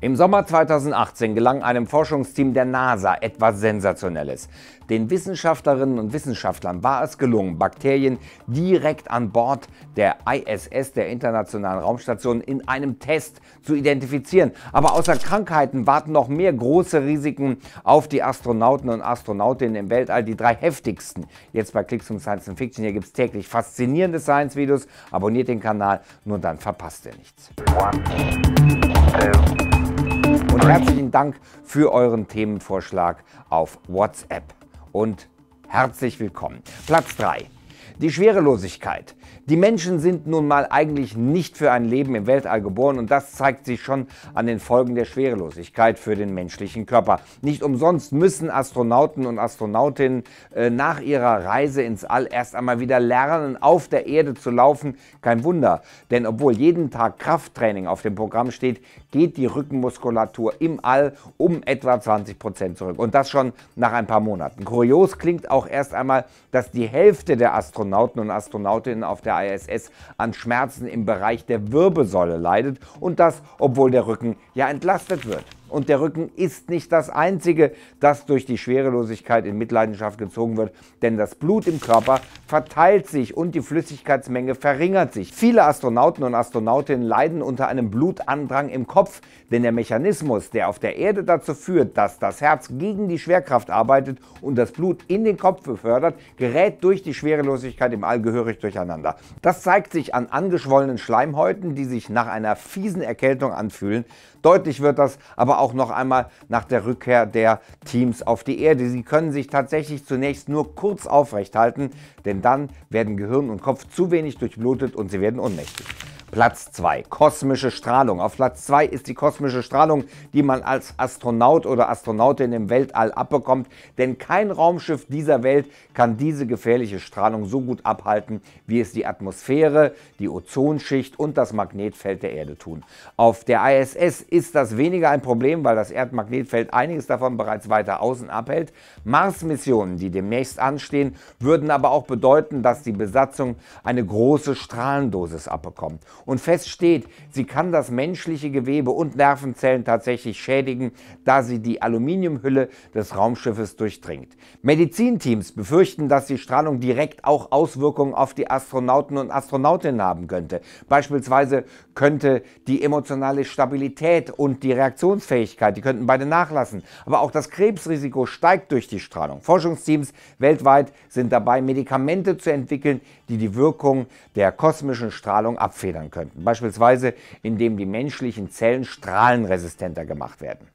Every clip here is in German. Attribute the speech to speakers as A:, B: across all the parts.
A: Im Sommer 2018 gelang einem Forschungsteam der NASA etwas Sensationelles. Den Wissenschaftlerinnen und Wissenschaftlern war es gelungen, Bakterien direkt an Bord der ISS, der Internationalen Raumstation, in einem Test zu identifizieren. Aber außer Krankheiten warten noch mehr große Risiken auf die Astronauten und Astronautinnen im Weltall, die drei heftigsten. Jetzt bei Klicks zum Science Fiction. Hier gibt es täglich faszinierende Science-Videos. Abonniert den Kanal, nur dann verpasst ihr nichts. Herzlichen Dank für euren Themenvorschlag auf WhatsApp und herzlich willkommen. Platz 3. Die Schwerelosigkeit. Die Menschen sind nun mal eigentlich nicht für ein Leben im Weltall geboren und das zeigt sich schon an den Folgen der Schwerelosigkeit für den menschlichen Körper. Nicht umsonst müssen Astronauten und Astronautinnen äh, nach ihrer Reise ins All erst einmal wieder lernen, auf der Erde zu laufen. Kein Wunder, denn obwohl jeden Tag Krafttraining auf dem Programm steht, geht die Rückenmuskulatur im All um etwa 20 Prozent zurück und das schon nach ein paar Monaten. Kurios klingt auch erst einmal, dass die Hälfte der Astronauten Astronauten und Astronautinnen auf der ISS an Schmerzen im Bereich der Wirbelsäule leidet und das, obwohl der Rücken ja entlastet wird. Und der Rücken ist nicht das Einzige, das durch die Schwerelosigkeit in Mitleidenschaft gezogen wird, denn das Blut im Körper verteilt sich und die Flüssigkeitsmenge verringert sich. Viele Astronauten und Astronautinnen leiden unter einem Blutandrang im Kopf, denn der Mechanismus, der auf der Erde dazu führt, dass das Herz gegen die Schwerkraft arbeitet und das Blut in den Kopf befördert, gerät durch die Schwerelosigkeit im All gehörig durcheinander. Das zeigt sich an angeschwollenen Schleimhäuten, die sich nach einer fiesen Erkältung anfühlen. Deutlich wird das aber auch noch einmal nach der Rückkehr der Teams auf die Erde. Sie können sich tatsächlich zunächst nur kurz aufrecht halten, denn dann werden Gehirn und Kopf zu wenig durchblutet und sie werden ohnmächtig. Platz 2, kosmische Strahlung. Auf Platz 2 ist die kosmische Strahlung, die man als Astronaut oder Astronautin im Weltall abbekommt, denn kein Raumschiff dieser Welt kann diese gefährliche Strahlung so gut abhalten, wie es die Atmosphäre, die Ozonschicht und das Magnetfeld der Erde tun. Auf der ISS ist das weniger ein Problem, weil das Erdmagnetfeld einiges davon bereits weiter außen abhält. Mars-Missionen, die demnächst anstehen, würden aber auch bedeuten, dass die Besatzung eine große Strahlendosis abbekommt und fest steht, sie kann das menschliche Gewebe und Nervenzellen tatsächlich schädigen, da sie die Aluminiumhülle des Raumschiffes durchdringt. Medizinteams befürchten, dass die Strahlung direkt auch Auswirkungen auf die Astronauten und Astronautinnen haben könnte. Beispielsweise könnte die emotionale Stabilität und die Reaktionsfähigkeit, die könnten beide nachlassen. Aber auch das Krebsrisiko steigt durch die Strahlung. Forschungsteams weltweit sind dabei, Medikamente zu entwickeln, die die Wirkung der kosmischen Strahlung abfedern verbessern könnten, beispielsweise indem die menschlichen Zellen strahlenresistenter gemacht werden.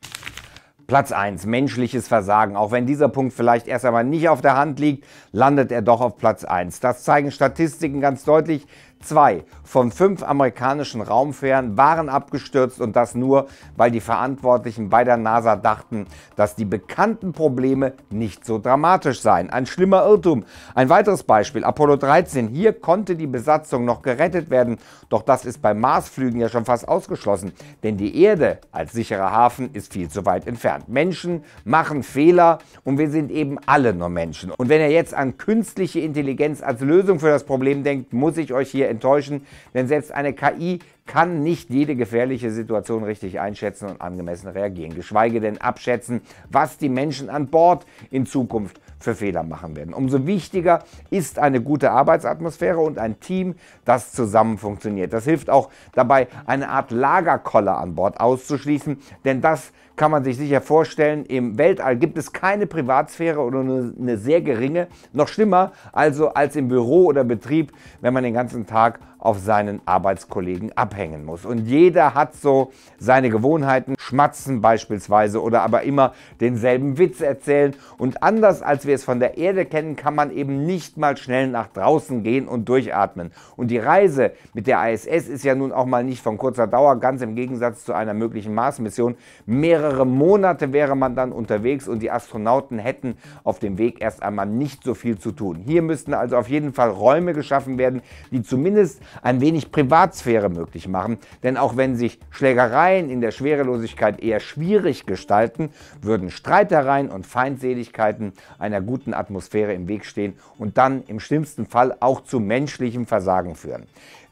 A: Platz 1, menschliches Versagen. Auch wenn dieser Punkt vielleicht erst einmal nicht auf der Hand liegt, landet er doch auf Platz 1. Das zeigen Statistiken ganz deutlich. Zwei von fünf amerikanischen Raumfähren waren abgestürzt und das nur, weil die Verantwortlichen bei der NASA dachten, dass die bekannten Probleme nicht so dramatisch seien. Ein schlimmer Irrtum. Ein weiteres Beispiel, Apollo 13. Hier konnte die Besatzung noch gerettet werden, doch das ist bei Marsflügen ja schon fast ausgeschlossen, denn die Erde als sicherer Hafen ist viel zu weit entfernt. Menschen machen Fehler und wir sind eben alle nur Menschen. Und wenn ihr jetzt an künstliche Intelligenz als Lösung für das Problem denkt, muss ich euch hier enttäuschen, denn selbst eine KI kann nicht jede gefährliche Situation richtig einschätzen und angemessen reagieren, geschweige denn abschätzen, was die Menschen an Bord in Zukunft für Fehler machen werden. Umso wichtiger ist eine gute Arbeitsatmosphäre und ein Team, das zusammen funktioniert. Das hilft auch dabei, eine Art Lagerkoller an Bord auszuschließen, denn das kann man sich sicher vorstellen, im Weltall gibt es keine Privatsphäre oder nur eine sehr geringe, noch schlimmer also als im Büro oder Betrieb, wenn man den ganzen Tag auf seinen Arbeitskollegen abhängen muss. Und jeder hat so seine Gewohnheiten, schmatzen beispielsweise oder aber immer denselben Witz erzählen. Und anders als wir es von der Erde kennen, kann man eben nicht mal schnell nach draußen gehen und durchatmen. Und die Reise mit der ISS ist ja nun auch mal nicht von kurzer Dauer, ganz im Gegensatz zu einer möglichen Mars-Mission. Mehrere Monate wäre man dann unterwegs und die Astronauten hätten auf dem Weg erst einmal nicht so viel zu tun. Hier müssten also auf jeden Fall Räume geschaffen werden, die zumindest ein wenig Privatsphäre möglich machen. Denn auch wenn sich Schlägereien in der Schwerelosigkeit eher schwierig gestalten, würden Streitereien und Feindseligkeiten einer guten Atmosphäre im Weg stehen und dann im schlimmsten Fall auch zu menschlichem Versagen führen.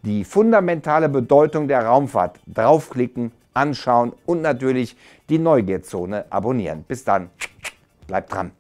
A: Die fundamentale Bedeutung der Raumfahrt draufklicken, anschauen und natürlich die Neugierzone abonnieren. Bis dann, bleibt dran.